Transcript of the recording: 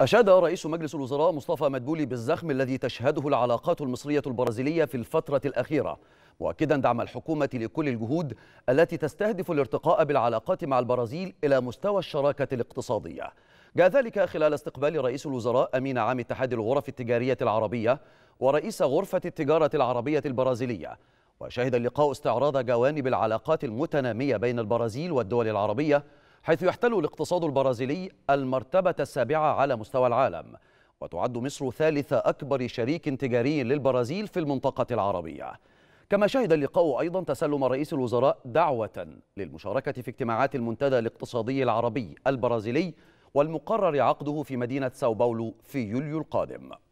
أشاد رئيس مجلس الوزراء مصطفى مدبولي بالزخم الذي تشهده العلاقات المصرية البرازيلية في الفترة الأخيرة مؤكدا دعم الحكومة لكل الجهود التي تستهدف الارتقاء بالعلاقات مع البرازيل إلى مستوى الشراكة الاقتصادية جاء ذلك خلال استقبال رئيس الوزراء أمين عام اتحاد الغرف التجارية العربية ورئيس غرفة التجارة العربية البرازيلية وشهد اللقاء استعراض جوانب العلاقات المتنامية بين البرازيل والدول العربية حيث يحتل الاقتصاد البرازيلي المرتبة السابعة على مستوى العالم وتعد مصر ثالث أكبر شريك تجاري للبرازيل في المنطقة العربية كما شهد اللقاء أيضا تسلم رئيس الوزراء دعوة للمشاركة في اجتماعات المنتدى الاقتصادي العربي البرازيلي والمقرر عقده في مدينة ساو باولو في يوليو القادم